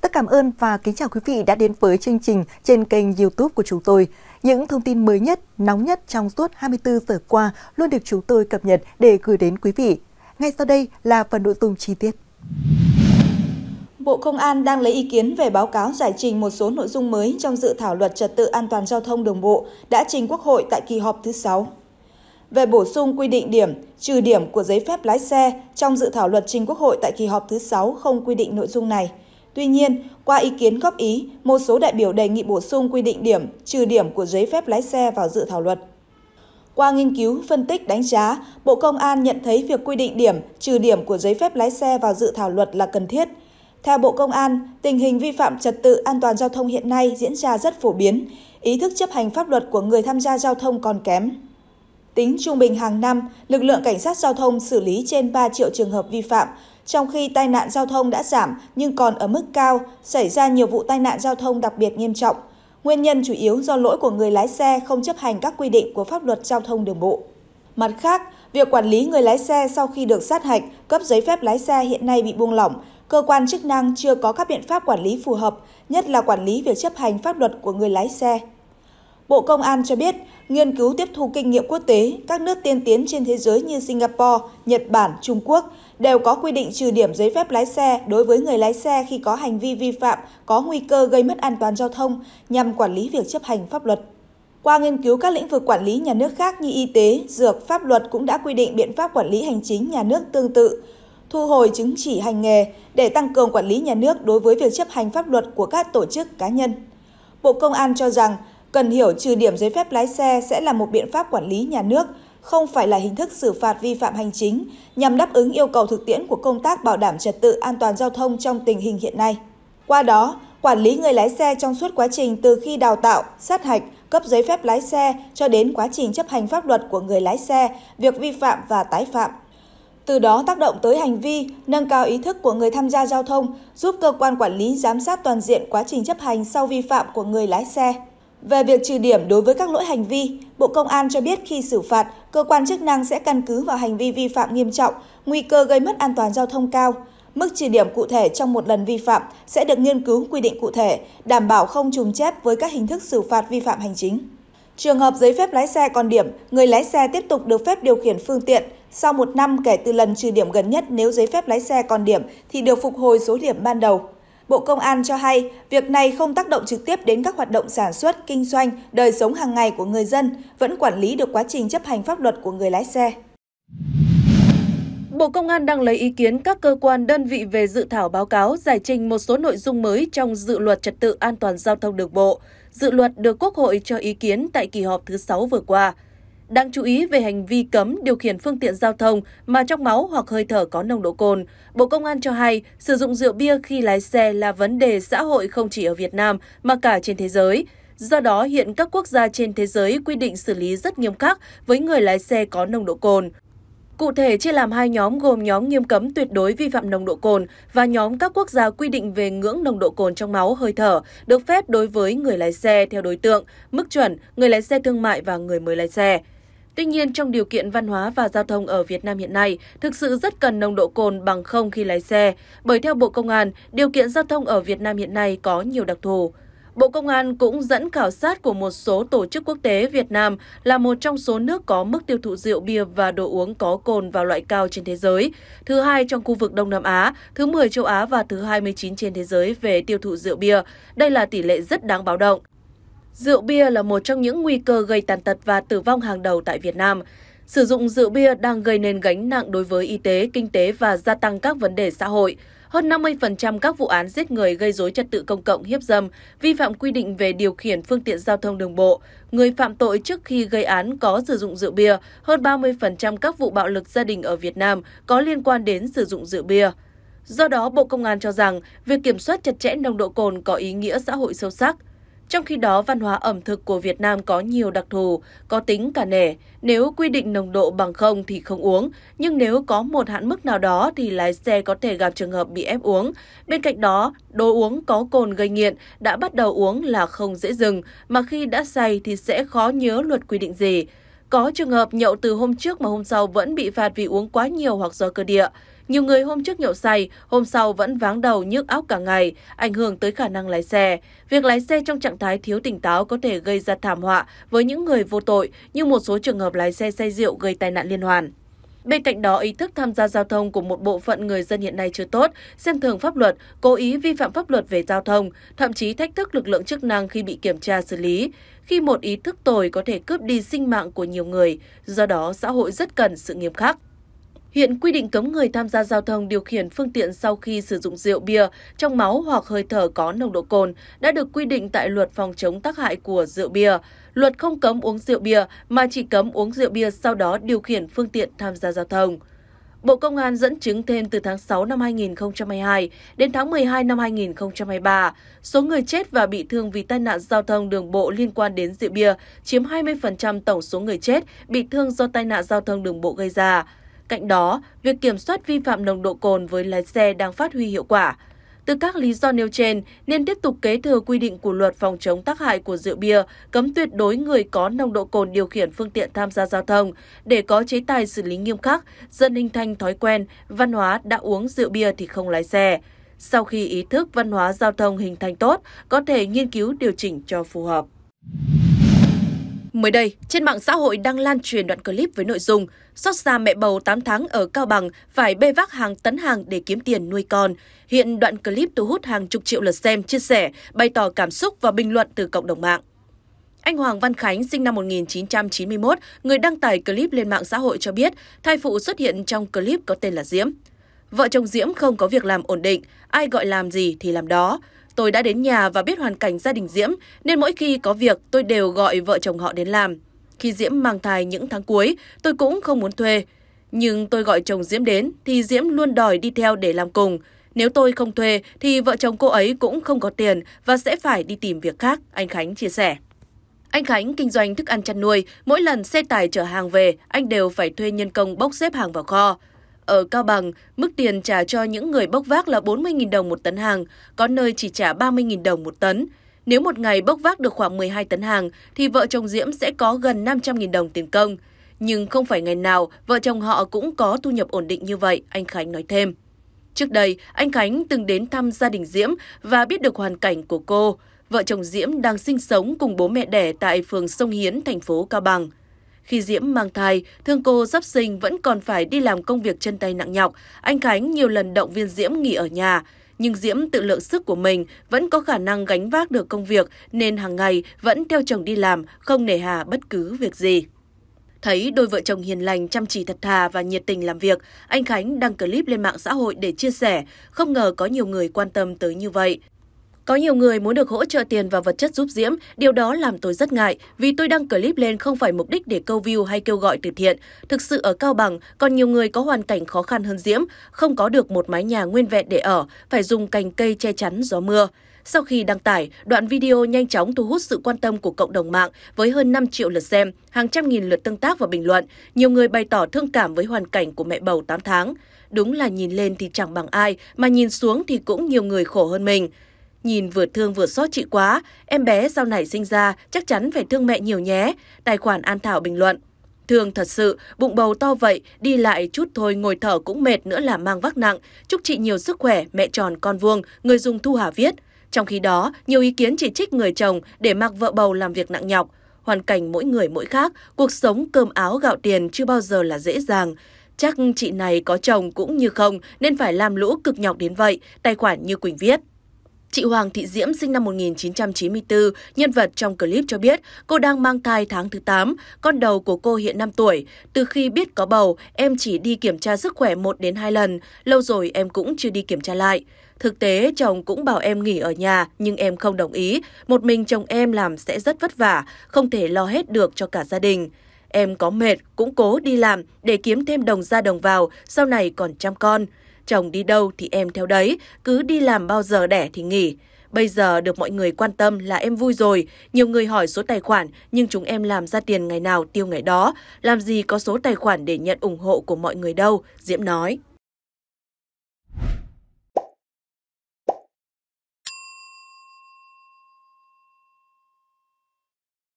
tất cảm ơn và kính chào quý vị đã đến với chương trình trên kênh YouTube của chúng tôi. Những thông tin mới nhất, nóng nhất trong suốt 24 giờ qua luôn được chúng tôi cập nhật để gửi đến quý vị. Ngay sau đây là phần nội dung chi tiết. Bộ Công an đang lấy ý kiến về báo cáo giải trình một số nội dung mới trong dự thảo luật trật tự an toàn giao thông đường bộ đã trình Quốc hội tại kỳ họp thứ 6. Về bổ sung quy định điểm, trừ điểm của giấy phép lái xe trong dự thảo luật trình Quốc hội tại kỳ họp thứ 6 không quy định nội dung này – Tuy nhiên, qua ý kiến góp ý, một số đại biểu đề nghị bổ sung quy định điểm, trừ điểm của giấy phép lái xe vào dự thảo luật. Qua nghiên cứu, phân tích, đánh giá, Bộ Công an nhận thấy việc quy định điểm, trừ điểm của giấy phép lái xe vào dự thảo luật là cần thiết. Theo Bộ Công an, tình hình vi phạm trật tự an toàn giao thông hiện nay diễn ra rất phổ biến, ý thức chấp hành pháp luật của người tham gia giao thông còn kém. Tính trung bình hàng năm, lực lượng cảnh sát giao thông xử lý trên 3 triệu trường hợp vi phạm, trong khi tai nạn giao thông đã giảm nhưng còn ở mức cao, xảy ra nhiều vụ tai nạn giao thông đặc biệt nghiêm trọng. Nguyên nhân chủ yếu do lỗi của người lái xe không chấp hành các quy định của pháp luật giao thông đường bộ. Mặt khác, việc quản lý người lái xe sau khi được sát hạch, cấp giấy phép lái xe hiện nay bị buông lỏng, cơ quan chức năng chưa có các biện pháp quản lý phù hợp, nhất là quản lý việc chấp hành pháp luật của người lái xe. Bộ Công an cho biết, nghiên cứu tiếp thu kinh nghiệm quốc tế, các nước tiên tiến trên thế giới như Singapore, Nhật Bản, Trung Quốc đều có quy định trừ điểm giấy phép lái xe đối với người lái xe khi có hành vi vi phạm có nguy cơ gây mất an toàn giao thông nhằm quản lý việc chấp hành pháp luật. Qua nghiên cứu các lĩnh vực quản lý nhà nước khác như y tế, dược, pháp luật cũng đã quy định biện pháp quản lý hành chính nhà nước tương tự, thu hồi chứng chỉ hành nghề để tăng cường quản lý nhà nước đối với việc chấp hành pháp luật của các tổ chức cá nhân. Bộ Công an cho rằng Cần hiểu trừ điểm giấy phép lái xe sẽ là một biện pháp quản lý nhà nước, không phải là hình thức xử phạt vi phạm hành chính nhằm đáp ứng yêu cầu thực tiễn của công tác bảo đảm trật tự an toàn giao thông trong tình hình hiện nay. Qua đó, quản lý người lái xe trong suốt quá trình từ khi đào tạo, sát hạch, cấp giấy phép lái xe cho đến quá trình chấp hành pháp luật của người lái xe, việc vi phạm và tái phạm. Từ đó tác động tới hành vi, nâng cao ý thức của người tham gia giao thông, giúp cơ quan quản lý giám sát toàn diện quá trình chấp hành sau vi phạm của người lái xe. Về việc trừ điểm đối với các lỗi hành vi, Bộ Công an cho biết khi xử phạt, cơ quan chức năng sẽ căn cứ vào hành vi vi phạm nghiêm trọng, nguy cơ gây mất an toàn giao thông cao. Mức trừ điểm cụ thể trong một lần vi phạm sẽ được nghiên cứu quy định cụ thể, đảm bảo không trùng chép với các hình thức xử phạt vi phạm hành chính. Trường hợp giấy phép lái xe còn điểm, người lái xe tiếp tục được phép điều khiển phương tiện. Sau một năm kể từ lần trừ điểm gần nhất nếu giấy phép lái xe còn điểm thì được phục hồi số điểm ban đầu. Bộ Công an cho hay, việc này không tác động trực tiếp đến các hoạt động sản xuất, kinh doanh, đời sống hàng ngày của người dân, vẫn quản lý được quá trình chấp hành pháp luật của người lái xe. Bộ Công an đang lấy ý kiến các cơ quan đơn vị về dự thảo báo cáo giải trình một số nội dung mới trong dự luật trật tự an toàn giao thông đường bộ. Dự luật được Quốc hội cho ý kiến tại kỳ họp thứ 6 vừa qua. Đáng chú ý về hành vi cấm điều khiển phương tiện giao thông mà trong máu hoặc hơi thở có nồng độ cồn, Bộ Công an cho hay sử dụng rượu bia khi lái xe là vấn đề xã hội không chỉ ở Việt Nam mà cả trên thế giới. Do đó, hiện các quốc gia trên thế giới quy định xử lý rất nghiêm khắc với người lái xe có nồng độ cồn. Cụ thể chia làm hai nhóm gồm nhóm nghiêm cấm tuyệt đối vi phạm nồng độ cồn và nhóm các quốc gia quy định về ngưỡng nồng độ cồn trong máu hơi thở được phép đối với người lái xe theo đối tượng, mức chuẩn, người lái xe thương mại và người mới lái xe. Tuy nhiên, trong điều kiện văn hóa và giao thông ở Việt Nam hiện nay, thực sự rất cần nồng độ cồn bằng không khi lái xe, bởi theo Bộ Công an, điều kiện giao thông ở Việt Nam hiện nay có nhiều đặc thù. Bộ Công an cũng dẫn khảo sát của một số tổ chức quốc tế Việt Nam là một trong số nước có mức tiêu thụ rượu bia và đồ uống có cồn vào loại cao trên thế giới, thứ hai trong khu vực Đông Nam Á, thứ 10 châu Á và thứ 29 trên thế giới về tiêu thụ rượu bia. Đây là tỷ lệ rất đáng báo động. Rượu bia là một trong những nguy cơ gây tàn tật và tử vong hàng đầu tại Việt Nam. Sử dụng rượu bia đang gây nên gánh nặng đối với y tế, kinh tế và gia tăng các vấn đề xã hội. Hơn 50% các vụ án giết người gây dối trật tự công cộng hiếp dâm, vi phạm quy định về điều khiển phương tiện giao thông đường bộ. Người phạm tội trước khi gây án có sử dụng rượu bia. Hơn 30% các vụ bạo lực gia đình ở Việt Nam có liên quan đến sử dụng rượu bia. Do đó, Bộ Công an cho rằng việc kiểm soát chặt chẽ nồng độ cồn có ý nghĩa xã hội sâu sắc – trong khi đó, văn hóa ẩm thực của Việt Nam có nhiều đặc thù, có tính cả nể. Nếu quy định nồng độ bằng không thì không uống, nhưng nếu có một hạn mức nào đó thì lái xe có thể gặp trường hợp bị ép uống. Bên cạnh đó, đồ uống có cồn gây nghiện, đã bắt đầu uống là không dễ dừng, mà khi đã say thì sẽ khó nhớ luật quy định gì. Có trường hợp nhậu từ hôm trước mà hôm sau vẫn bị phạt vì uống quá nhiều hoặc do cơ địa. Nhiều người hôm trước nhậu say, hôm sau vẫn váng đầu nhức óc cả ngày, ảnh hưởng tới khả năng lái xe. Việc lái xe trong trạng thái thiếu tỉnh táo có thể gây ra thảm họa với những người vô tội, như một số trường hợp lái xe say rượu gây tai nạn liên hoàn. Bên cạnh đó, ý thức tham gia giao thông của một bộ phận người dân hiện nay chưa tốt, xem thường pháp luật, cố ý vi phạm pháp luật về giao thông, thậm chí thách thức lực lượng chức năng khi bị kiểm tra xử lý. Khi một ý thức tồi có thể cướp đi sinh mạng của nhiều người, do đó xã hội rất cần sự nghiêm khắc. Hiện quy định cấm người tham gia giao thông điều khiển phương tiện sau khi sử dụng rượu bia, trong máu hoặc hơi thở có nồng độ cồn đã được quy định tại luật phòng chống tác hại của rượu bia. Luật không cấm uống rượu bia mà chỉ cấm uống rượu bia sau đó điều khiển phương tiện tham gia giao thông. Bộ Công an dẫn chứng thêm từ tháng 6 năm 2022 đến tháng 12 năm 2023, số người chết và bị thương vì tai nạn giao thông đường bộ liên quan đến rượu bia chiếm 20% tổng số người chết bị thương do tai nạn giao thông đường bộ gây ra. Cạnh đó, việc kiểm soát vi phạm nồng độ cồn với lái xe đang phát huy hiệu quả. Từ các lý do nêu trên, nên tiếp tục kế thừa quy định của luật phòng chống tác hại của rượu bia, cấm tuyệt đối người có nồng độ cồn điều khiển phương tiện tham gia giao thông để có chế tài xử lý nghiêm khắc, dân hình thành thói quen, văn hóa đã uống rượu bia thì không lái xe. Sau khi ý thức văn hóa giao thông hình thành tốt, có thể nghiên cứu điều chỉnh cho phù hợp. Mới đây, trên mạng xã hội đang lan truyền đoạn clip với nội dung xót xa mẹ bầu 8 tháng ở Cao Bằng phải bê vác hàng tấn hàng để kiếm tiền nuôi con. Hiện đoạn clip thu hút hàng chục triệu lượt xem, chia sẻ, bày tỏ cảm xúc và bình luận từ cộng đồng mạng. Anh Hoàng Văn Khánh, sinh năm 1991, người đăng tải clip lên mạng xã hội cho biết thai phụ xuất hiện trong clip có tên là Diễm. Vợ chồng Diễm không có việc làm ổn định, ai gọi làm gì thì làm đó. Tôi đã đến nhà và biết hoàn cảnh gia đình Diễm, nên mỗi khi có việc tôi đều gọi vợ chồng họ đến làm. Khi Diễm mang thai những tháng cuối, tôi cũng không muốn thuê. Nhưng tôi gọi chồng Diễm đến thì Diễm luôn đòi đi theo để làm cùng. Nếu tôi không thuê thì vợ chồng cô ấy cũng không có tiền và sẽ phải đi tìm việc khác, anh Khánh chia sẻ. Anh Khánh kinh doanh thức ăn chăn nuôi, mỗi lần xe tải chở hàng về, anh đều phải thuê nhân công bốc xếp hàng vào kho ở Cao Bằng, mức tiền trả cho những người bốc vác là 40.000 đồng một tấn hàng, có nơi chỉ trả 30.000 đồng một tấn. Nếu một ngày bốc vác được khoảng 12 tấn hàng, thì vợ chồng Diễm sẽ có gần 500.000 đồng tiền công. Nhưng không phải ngày nào, vợ chồng họ cũng có thu nhập ổn định như vậy, anh Khánh nói thêm. Trước đây, anh Khánh từng đến thăm gia đình Diễm và biết được hoàn cảnh của cô. Vợ chồng Diễm đang sinh sống cùng bố mẹ đẻ tại phường Sông Hiến, thành phố Cao Bằng. Khi Diễm mang thai, thương cô sắp sinh vẫn còn phải đi làm công việc chân tay nặng nhọc. Anh Khánh nhiều lần động viên Diễm nghỉ ở nhà. Nhưng Diễm tự lượng sức của mình vẫn có khả năng gánh vác được công việc nên hàng ngày vẫn theo chồng đi làm, không nể hà bất cứ việc gì. Thấy đôi vợ chồng hiền lành, chăm chỉ thật thà và nhiệt tình làm việc, anh Khánh đăng clip lên mạng xã hội để chia sẻ, không ngờ có nhiều người quan tâm tới như vậy. Có nhiều người muốn được hỗ trợ tiền và vật chất giúp Diễm, điều đó làm tôi rất ngại vì tôi đăng clip lên không phải mục đích để câu view hay kêu gọi từ thiện. Thực sự ở Cao Bằng, còn nhiều người có hoàn cảnh khó khăn hơn Diễm, không có được một mái nhà nguyên vẹn để ở, phải dùng cành cây che chắn gió mưa. Sau khi đăng tải, đoạn video nhanh chóng thu hút sự quan tâm của cộng đồng mạng với hơn 5 triệu lượt xem, hàng trăm nghìn lượt tương tác và bình luận. Nhiều người bày tỏ thương cảm với hoàn cảnh của mẹ bầu 8 tháng. Đúng là nhìn lên thì chẳng bằng ai, mà nhìn xuống thì cũng nhiều người khổ hơn mình. Nhìn vừa thương vừa xót chị quá, em bé sau này sinh ra chắc chắn phải thương mẹ nhiều nhé, tài khoản An Thảo bình luận. Thương thật sự, bụng bầu to vậy, đi lại chút thôi ngồi thở cũng mệt nữa là mang vác nặng. Chúc chị nhiều sức khỏe, mẹ tròn con vuông, người dùng Thu Hà viết. Trong khi đó, nhiều ý kiến chỉ trích người chồng để mặc vợ bầu làm việc nặng nhọc. Hoàn cảnh mỗi người mỗi khác, cuộc sống cơm áo gạo tiền chưa bao giờ là dễ dàng. Chắc chị này có chồng cũng như không nên phải làm lũ cực nhọc đến vậy, tài khoản như Quỳnh viết. Chị Hoàng Thị Diễm sinh năm 1994, nhân vật trong clip cho biết cô đang mang thai tháng thứ 8, con đầu của cô hiện 5 tuổi. Từ khi biết có bầu, em chỉ đi kiểm tra sức khỏe 1 đến 2 lần, lâu rồi em cũng chưa đi kiểm tra lại. Thực tế, chồng cũng bảo em nghỉ ở nhà, nhưng em không đồng ý. Một mình chồng em làm sẽ rất vất vả, không thể lo hết được cho cả gia đình. Em có mệt, cũng cố đi làm để kiếm thêm đồng ra đồng vào, sau này còn chăm con chồng đi đâu thì em theo đấy, cứ đi làm bao giờ đẻ thì nghỉ. Bây giờ được mọi người quan tâm là em vui rồi, nhiều người hỏi số tài khoản nhưng chúng em làm ra tiền ngày nào tiêu ngày đó, làm gì có số tài khoản để nhận ủng hộ của mọi người đâu, Diễm nói.